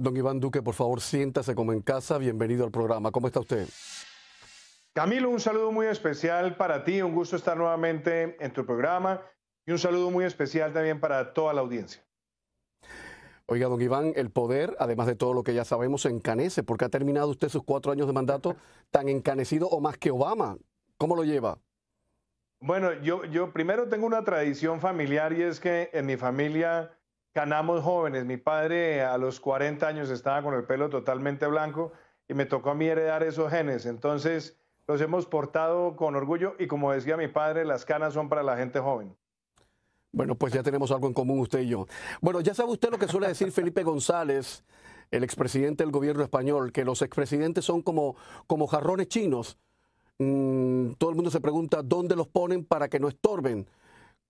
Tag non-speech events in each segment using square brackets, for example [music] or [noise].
Don Iván Duque, por favor, siéntase como en casa. Bienvenido al programa. ¿Cómo está usted? Camilo, un saludo muy especial para ti. Un gusto estar nuevamente en tu programa. Y un saludo muy especial también para toda la audiencia. Oiga, don Iván, el poder, además de todo lo que ya sabemos, se encanece, porque ha terminado usted sus cuatro años de mandato [laughs] tan encanecido o más que Obama. ¿Cómo lo lleva? Bueno, yo, yo primero tengo una tradición familiar y es que en mi familia Canamos jóvenes. Mi padre a los 40 años estaba con el pelo totalmente blanco y me tocó a mí heredar esos genes. Entonces los hemos portado con orgullo y como decía mi padre, las canas son para la gente joven. Bueno, pues ya tenemos algo en común usted y yo. Bueno, ya sabe usted lo que suele decir Felipe González, el expresidente del gobierno español, que los expresidentes son como, como jarrones chinos. Mm, todo el mundo se pregunta dónde los ponen para que no estorben.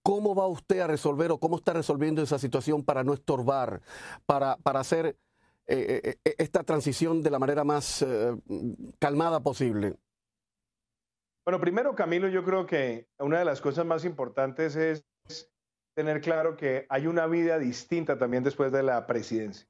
¿Cómo va usted a resolver o cómo está resolviendo esa situación para no estorbar, para, para hacer eh, eh, eh, esta transición de la manera más calmada posible? Bueno, primero, Camilo, yo creo que una de las cosas más importantes es tener claro que hay una vida distinta también después de la presidencia.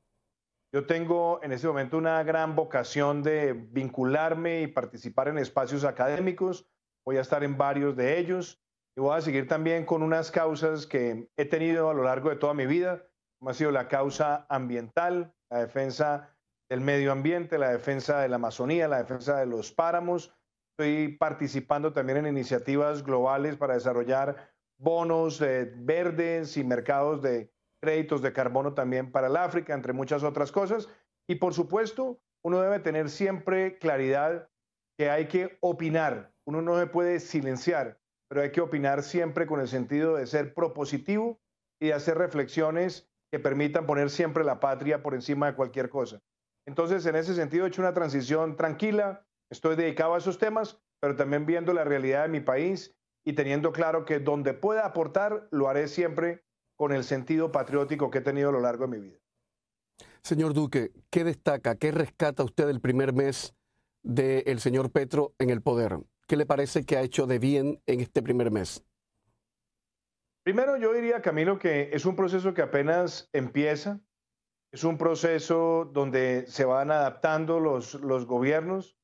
Yo tengo en este momento una gran vocación de vincularme y participar en espacios académicos. Voy a estar en varios de ellos. Y voy a seguir también con unas causas que he tenido a lo largo de toda mi vida, como ha sido la causa ambiental, la defensa del medio ambiente, la defensa de la Amazonía, la defensa de los páramos. Estoy participando también en iniciativas globales para desarrollar bonos eh, verdes y mercados de créditos de carbono también para el África, entre muchas otras cosas. Y por supuesto, uno debe tener siempre claridad que hay que opinar, uno no se puede silenciar pero hay que opinar siempre con el sentido de ser propositivo y hacer reflexiones que permitan poner siempre la patria por encima de cualquier cosa. Entonces, en ese sentido, he hecho una transición tranquila, estoy dedicado a esos temas, pero también viendo la realidad de mi país y teniendo claro que donde pueda aportar, lo haré siempre con el sentido patriótico que he tenido a lo largo de mi vida. Señor Duque, ¿qué destaca, qué rescata usted del primer mes del señor Petro en el poder? ¿Qué le parece que ha hecho de bien en este primer mes? Primero yo diría, Camilo, que es un proceso que apenas empieza, es un proceso donde se van adaptando los, los gobiernos.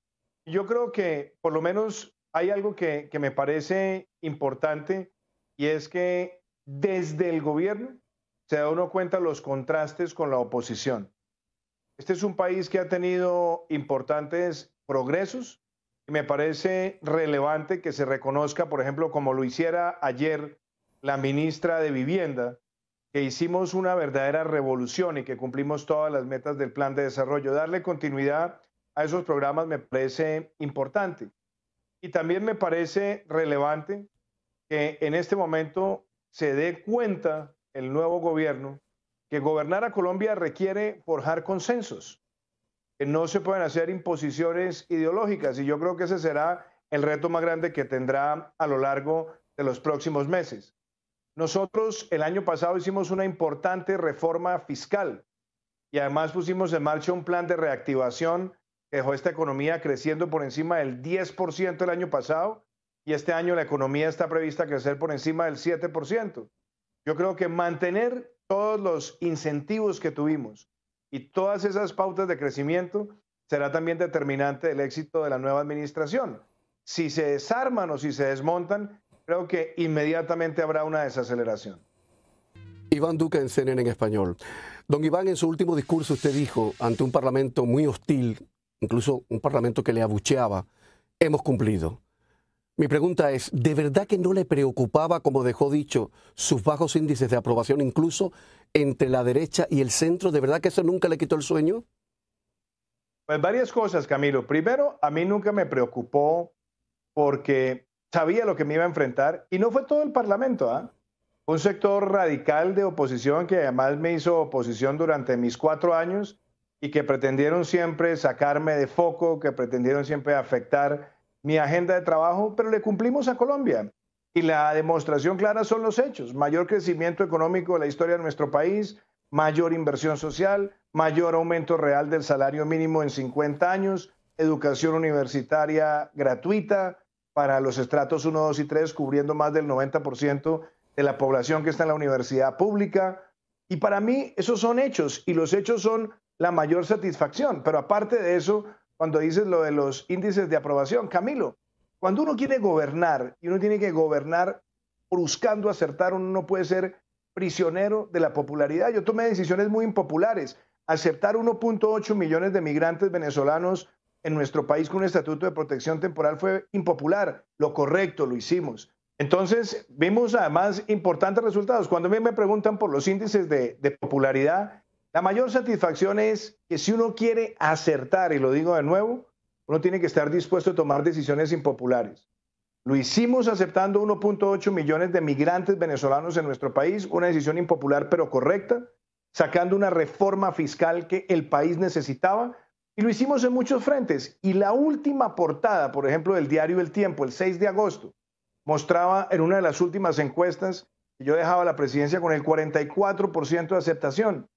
Yo creo que por lo menos hay algo que, que me parece importante y es que desde el gobierno se da uno cuenta los contrastes con la oposición. Este es un país que ha tenido importantes progresos, me parece relevante que se reconozca, por ejemplo, como lo hiciera ayer la ministra de Vivienda, que hicimos una verdadera revolución y que cumplimos todas las metas del plan de desarrollo. Darle continuidad a esos programas me parece importante. Y también me parece relevante que en este momento se dé cuenta el nuevo gobierno que gobernar a Colombia requiere forjar consensos no se pueden hacer imposiciones ideológicas y yo creo que ese será el reto más grande que tendrá a lo largo de los próximos meses. Nosotros el año pasado hicimos una importante reforma fiscal y además pusimos en marcha un plan de reactivación que dejó esta economía creciendo por encima del 10% el año pasado y este año la economía está prevista crecer por encima del 7%. Yo creo que mantener todos los incentivos que tuvimos, y todas esas pautas de crecimiento será también determinante del éxito de la nueva administración. Si se desarman o si se desmontan, creo que inmediatamente habrá una desaceleración. Iván Duque en CNN en español. Don Iván, en su último discurso usted dijo ante un parlamento muy hostil, incluso un parlamento que le abucheaba, hemos cumplido. Mi pregunta es, ¿de verdad que no le preocupaba, como dejó dicho, sus bajos índices de aprobación incluso entre la derecha y el centro? ¿De verdad que eso nunca le quitó el sueño? Pues varias cosas, Camilo. Primero, a mí nunca me preocupó porque sabía lo que me iba a enfrentar y no fue todo el Parlamento. ¿ah? Un sector radical de oposición que además me hizo oposición durante mis cuatro años y que pretendieron siempre sacarme de foco, que pretendieron siempre afectar mi agenda de trabajo, pero le cumplimos a Colombia. Y la demostración clara son los hechos. Mayor crecimiento económico de la historia de nuestro país, mayor inversión social, mayor aumento real del salario mínimo en 50 años, educación universitaria gratuita para los estratos 1, 2 y 3, cubriendo más del 90% de la población que está en la universidad pública. Y para mí esos son hechos y los hechos son la mayor satisfacción. Pero aparte de eso, cuando dices lo de los índices de aprobación. Camilo, cuando uno quiere gobernar y uno tiene que gobernar buscando acertar, uno no puede ser prisionero de la popularidad. Yo tomé decisiones muy impopulares. Aceptar 1.8 millones de migrantes venezolanos en nuestro país con un estatuto de protección temporal fue impopular. Lo correcto, lo hicimos. Entonces, vimos además importantes resultados. Cuando a mí me preguntan por los índices de, de popularidad, la mayor satisfacción es que si uno quiere acertar, y lo digo de nuevo, uno tiene que estar dispuesto a tomar decisiones impopulares. Lo hicimos aceptando 1.8 millones de migrantes venezolanos en nuestro país, una decisión impopular pero correcta, sacando una reforma fiscal que el país necesitaba, y lo hicimos en muchos frentes. Y la última portada, por ejemplo, del diario El Tiempo, el 6 de agosto, mostraba en una de las últimas encuestas que yo dejaba la presidencia con el 44% de aceptación.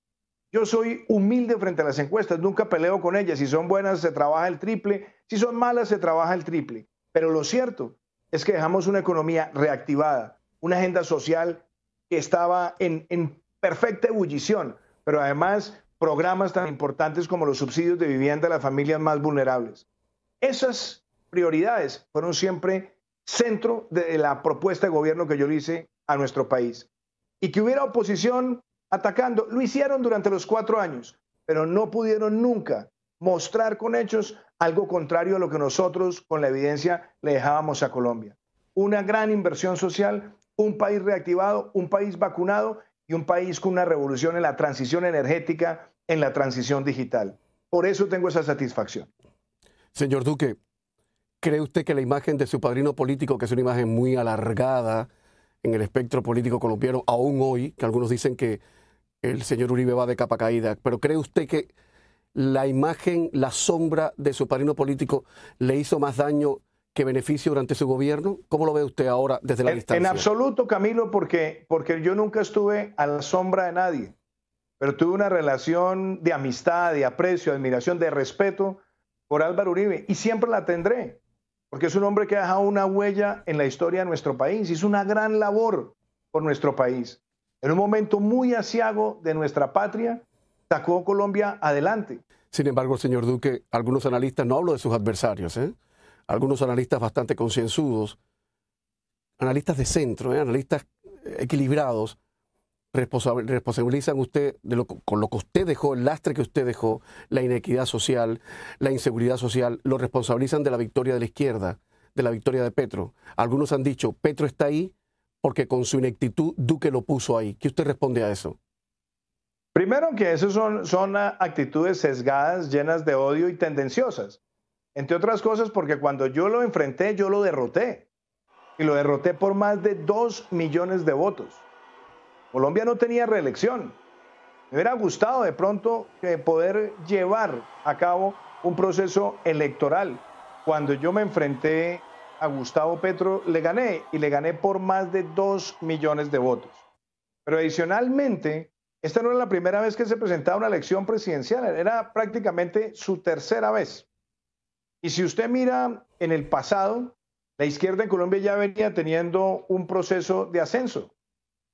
Yo soy humilde frente a las encuestas, nunca peleo con ellas. Si son buenas, se trabaja el triple. Si son malas, se trabaja el triple. Pero lo cierto es que dejamos una economía reactivada, una agenda social que estaba en, perfecta ebullición, pero además programas tan importantes como los subsidios de vivienda a las familias más vulnerables. Esas prioridades fueron siempre centro de la propuesta de gobierno que yo hice a nuestro país. Y que hubiera oposición, atacando. Lo hicieron durante los cuatro años, pero no pudieron nunca mostrar con hechos algo contrario a lo que nosotros con la evidencia le dejábamos a Colombia. Una gran inversión social, un país reactivado, un país vacunado y un país con una revolución en la transición energética, en la transición digital. Por eso tengo esa satisfacción. Señor Duque, ¿cree usted que la imagen de su padrino político, que es una imagen muy alargada en el espectro político colombiano, aún hoy, que algunos dicen que el señor Uribe va de capa caída, pero ¿cree usted que la imagen, la sombra de su parino político le hizo más daño que beneficio durante su gobierno? ¿Cómo lo ve usted ahora desde la distancia? En absoluto, Camilo, porque, porque yo nunca estuve a la sombra de nadie, pero tuve una relación de amistad, de aprecio, de admiración, de respeto por Álvaro Uribe y siempre la tendré, porque es un hombre que ha dejado una huella en la historia de nuestro país, hizo una gran labor por nuestro país en un momento muy asiago de nuestra patria, sacó Colombia adelante. Sin embargo, señor Duque, algunos analistas, no hablo de sus adversarios, ¿eh? algunos analistas bastante concienzudos, analistas de centro, ¿eh? analistas equilibrados, responsabilizan usted de con lo que usted dejó, el lastre que usted dejó, la inequidad social, la inseguridad social, lo responsabilizan de la victoria de la izquierda, de la victoria de Petro. Algunos han dicho, Petro está ahí porque con su ineptitud Duque lo puso ahí. ¿Qué usted responde a eso? Primero que esas son, son actitudes sesgadas, llenas de odio y tendenciosas. Entre otras cosas porque cuando yo lo enfrenté, yo lo derroté. Y lo derroté por más de dos millones de votos. Colombia no tenía reelección. Me hubiera gustado de pronto eh, poder llevar a cabo un proceso electoral. Cuando yo me enfrenté a Gustavo Petro le gané y le gané por más de dos millones de votos. Pero adicionalmente, esta no era la primera vez que se presentaba una elección presidencial, era prácticamente su tercera vez. Y si usted mira en el pasado, la izquierda en Colombia ya venía teniendo un proceso de ascenso.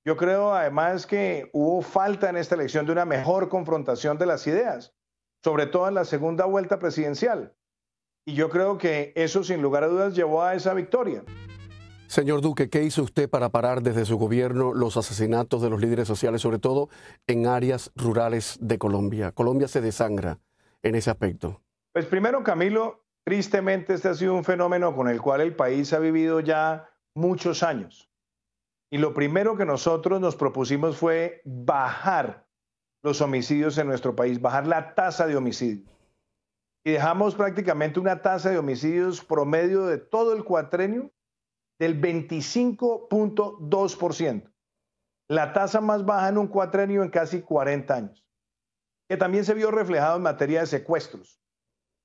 Yo creo además que hubo falta en esta elección de una mejor confrontación de las ideas, sobre todo en la segunda vuelta presidencial. Y yo creo que eso, sin lugar a dudas, llevó a esa victoria. Señor Duque, ¿qué hizo usted para parar desde su gobierno los asesinatos de los líderes sociales, sobre todo en áreas rurales de Colombia? Colombia se desangra en ese aspecto. Pues primero, Camilo, tristemente este ha sido un fenómeno con el cual el país ha vivido ya muchos años. Y lo primero que nosotros nos propusimos fue bajar los homicidios en nuestro país, bajar la tasa de homicidios y dejamos prácticamente una tasa de homicidios promedio de todo el cuatrenio del 25.2%, la tasa más baja en un cuatrenio en casi 40 años, que también se vio reflejado en materia de secuestros,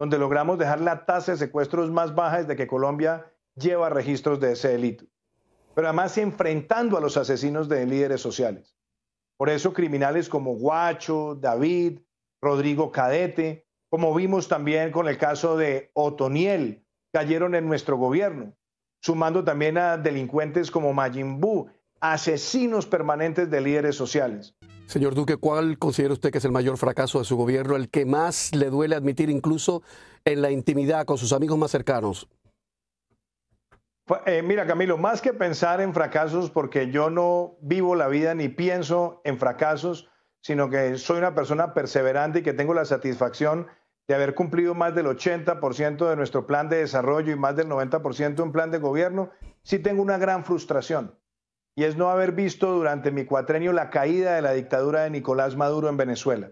donde logramos dejar la tasa de secuestros más baja desde que Colombia lleva registros de ese delito, pero además enfrentando a los asesinos de líderes sociales. Por eso criminales como Guacho, David, Rodrigo Cadete, como vimos también con el caso de Otoniel, cayeron en nuestro gobierno, sumando también a delincuentes como Majimbu asesinos permanentes de líderes sociales. Señor Duque, ¿cuál considera usted que es el mayor fracaso de su gobierno, el que más le duele admitir incluso en la intimidad con sus amigos más cercanos? Eh, mira, Camilo, más que pensar en fracasos, porque yo no vivo la vida ni pienso en fracasos, sino que soy una persona perseverante y que tengo la satisfacción de haber cumplido más del 80% de nuestro plan de desarrollo y más del 90% en plan de gobierno, sí tengo una gran frustración. Y es no haber visto durante mi cuatrenio la caída de la dictadura de Nicolás Maduro en Venezuela.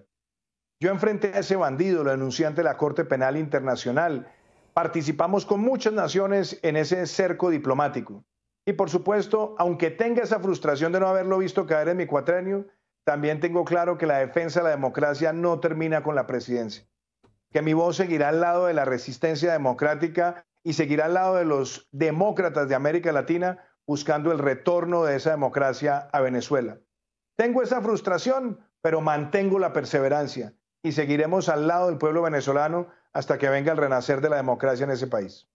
Yo enfrenté a ese bandido, lo denuncié ante la Corte Penal Internacional. Participamos con muchas naciones en ese cerco diplomático. Y por supuesto, aunque tenga esa frustración de no haberlo visto caer en mi cuatrenio, también tengo claro que la defensa de la democracia no termina con la presidencia que mi voz seguirá al lado de la resistencia democrática y seguirá al lado de los demócratas de América Latina buscando el retorno de esa democracia a Venezuela. Tengo esa frustración, pero mantengo la perseverancia y seguiremos al lado del pueblo venezolano hasta que venga el renacer de la democracia en ese país.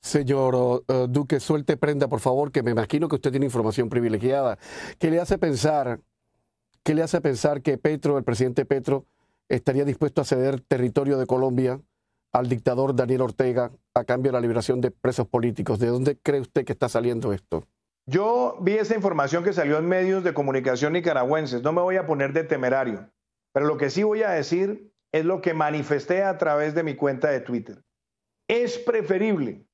Señor eh, Duque, suelte prenda, por favor, que me imagino que usted tiene información privilegiada. ¿Qué le hace pensar, qué le hace pensar que Petro, el presidente Petro, estaría dispuesto a ceder territorio de Colombia al dictador Daniel Ortega a cambio de la liberación de presos políticos. ¿De dónde cree usted que está saliendo esto? Yo vi esa información que salió en medios de comunicación nicaragüenses. No me voy a poner de temerario, pero lo que sí voy a decir es lo que manifesté a través de mi cuenta de Twitter. Es preferible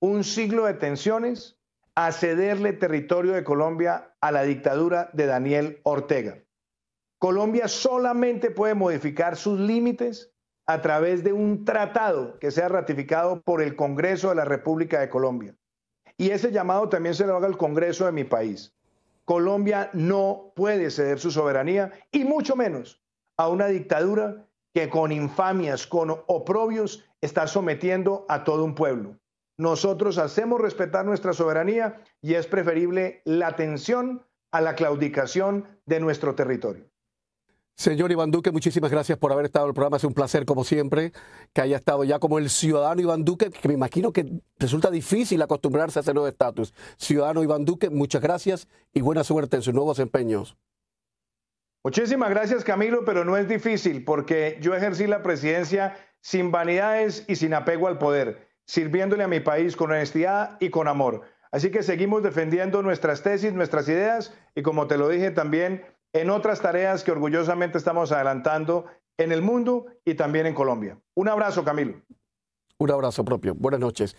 un siglo de tensiones a cederle territorio de Colombia a la dictadura de Daniel Ortega. Colombia solamente puede modificar sus límites a través de un tratado que sea ratificado por el Congreso de la República de Colombia. Y ese llamado también se lo haga el Congreso de mi país. Colombia no puede ceder su soberanía y mucho menos a una dictadura que con infamias, con oprobios, está sometiendo a todo un pueblo. Nosotros hacemos respetar nuestra soberanía y es preferible la tensión a la claudicación de nuestro territorio. Señor Iván Duque, muchísimas gracias por haber estado en el programa. Es un placer, como siempre, que haya estado ya como el ciudadano Iván Duque, que me imagino que resulta difícil acostumbrarse a ese nuevo estatus. Ciudadano Iván Duque, muchas gracias y buena suerte en sus nuevos empeños. Muchísimas gracias, Camilo, pero no es difícil porque yo ejercí la presidencia sin vanidades y sin apego al poder, sirviéndole a mi país con honestidad y con amor. Así que seguimos defendiendo nuestras tesis, nuestras ideas y, como te lo dije también, en otras tareas que orgullosamente estamos adelantando en el mundo y también en Colombia. Un abrazo, Camilo. Un abrazo propio. Buenas noches.